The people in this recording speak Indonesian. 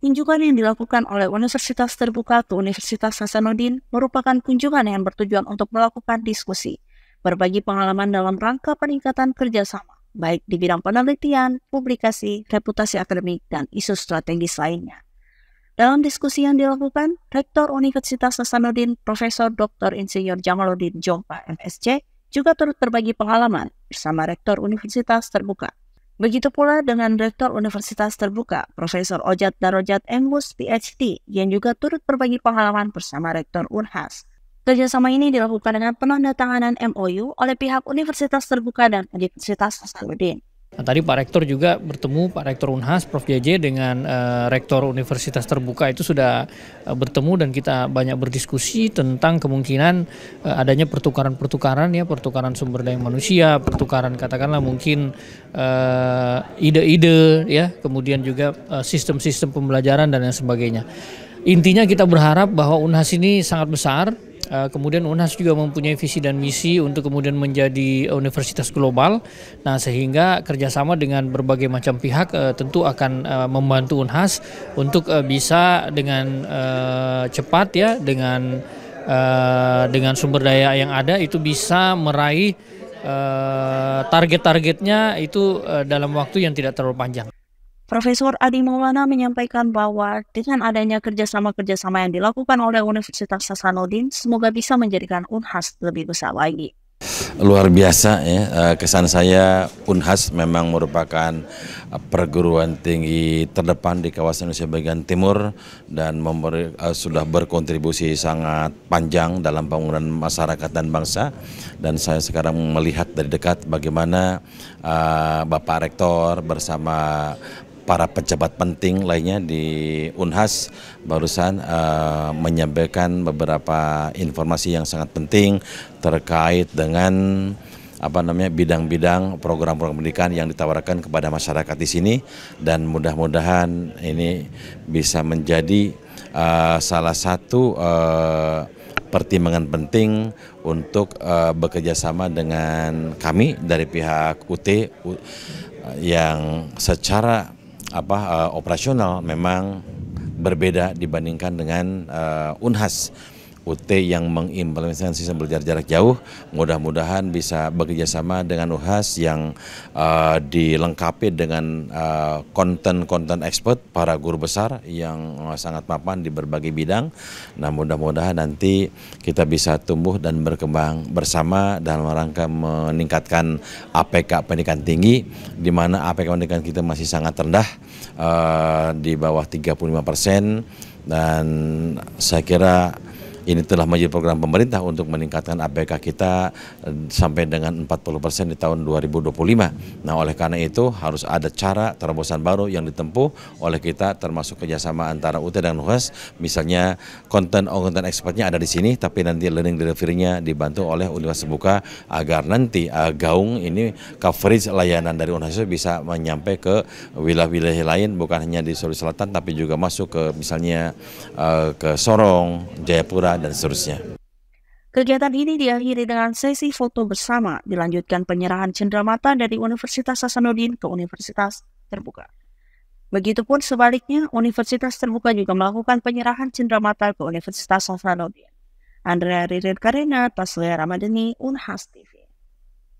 Kunjungan yang dilakukan oleh Universitas Terbuka ke Universitas Hasanuddin merupakan kunjungan yang bertujuan untuk melakukan diskusi, berbagi pengalaman dalam rangka peningkatan kerjasama, baik di bidang penelitian, publikasi, reputasi akademik, dan isu strategis lainnya. Dalam diskusi yang dilakukan, Rektor Universitas Hasanuddin Profesor Dr. Insinyur Jamaluddin Jompa, MSC, juga turut berbagi pengalaman bersama Rektor Universitas Terbuka Begitu pula dengan Rektor Universitas Terbuka, Profesor Ojat Darojat Embus, PhD, yang juga turut berbagi pengalaman bersama Rektor Unhas. Kerjasama ini dilakukan dengan penandatanganan MOU oleh pihak Universitas Terbuka dan Universitas Hasanuddin. Nah, tadi Pak Rektor juga bertemu Pak Rektor Unhas Prof JJ dengan uh, Rektor Universitas Terbuka itu sudah uh, bertemu dan kita banyak berdiskusi tentang kemungkinan uh, adanya pertukaran-pertukaran ya pertukaran sumber daya manusia, pertukaran katakanlah mungkin ide-ide ya, kemudian juga sistem-sistem pembelajaran dan lain sebagainya. Intinya kita berharap bahwa Unhas ini sangat besar Eh, kemudian UNHAS juga mempunyai visi dan misi untuk kemudian menjadi universitas global. Nah, sehingga kerjasama dengan berbagai macam pihak eh, tentu akan eh, membantu UNHAS untuk bisa dengan cepat ya, dengan dengan sumber daya yang ada itu bisa meraih target-targetnya itu dalam waktu yang tidak terlalu panjang. Profesor Adi Maulana menyampaikan bahwa dengan adanya kerjasama-kerjasama yang dilakukan oleh Universitas Hasanuddin, semoga bisa menjadikan UNHAS lebih besar lagi. Luar biasa ya, eh, kesan saya UNHAS memang merupakan eh, perguruan tinggi terdepan di kawasan Indonesia bagian timur dan memberi, eh, sudah berkontribusi sangat panjang dalam pembangunan masyarakat dan bangsa dan saya sekarang melihat dari dekat bagaimana Bapak Rektor bersama para pejabat penting lainnya di Unhas barusan uh, menyampaikan beberapa informasi yang sangat penting terkait dengan apa namanya bidang-bidang program-program pendidikan yang ditawarkan kepada masyarakat di sini dan mudah-mudahan ini bisa menjadi uh, salah satu uh, pertimbangan penting untuk uh, bekerjasama dengan kami dari pihak UT uh, yang secara apa uh, operasional memang berbeda dibandingkan dengan uh, Unhas UT yang mengimplementasikan sistem belajar jarak jauh mudah-mudahan bisa bekerjasama dengan UHAS yang uh, dilengkapi dengan eh, konten-konten uh, expert para guru besar yang eh, sangat mapan di berbagai bidang. Nah mudah-mudahan nanti kita bisa tumbuh dan berkembang bersama dalam rangka meningkatkan APK pendidikan tinggi di mana APK pendidikan kita masih sangat rendah uh, di bawah 35 persen dan saya kira ini telah menjadi program pemerintah untuk meningkatkan APK kita eh, sampai dengan 40% di tahun 2025. Nah oleh karena itu harus ada cara terobosan baru yang ditempuh oleh kita termasuk kerjasama antara UT dan UHAS. Misalnya konten oh, konten ekspornya ada di sini tapi nanti learning delivery-nya dibantu oleh Universitas Buka agar nanti uh, gaung ini coverage layanan dari UNHAS bisa menyampai ke wilayah-wilayah lain bukan hanya di Sulawesi Selatan tapi juga masuk ke misalnya uh, ke Sorong, Jayapura, dan seterusnya. Kegiatan ini diakhiri dengan sesi foto bersama, dilanjutkan penyerahan cendramata dari Universitas Hasanuddin ke Universitas Terbuka. Begitupun sebaliknya, Universitas Terbuka juga melakukan penyerahan cendramata ke Universitas Hasanuddin. Andrea Ririn Karina, Taslia Ramadhani, Unhas TV.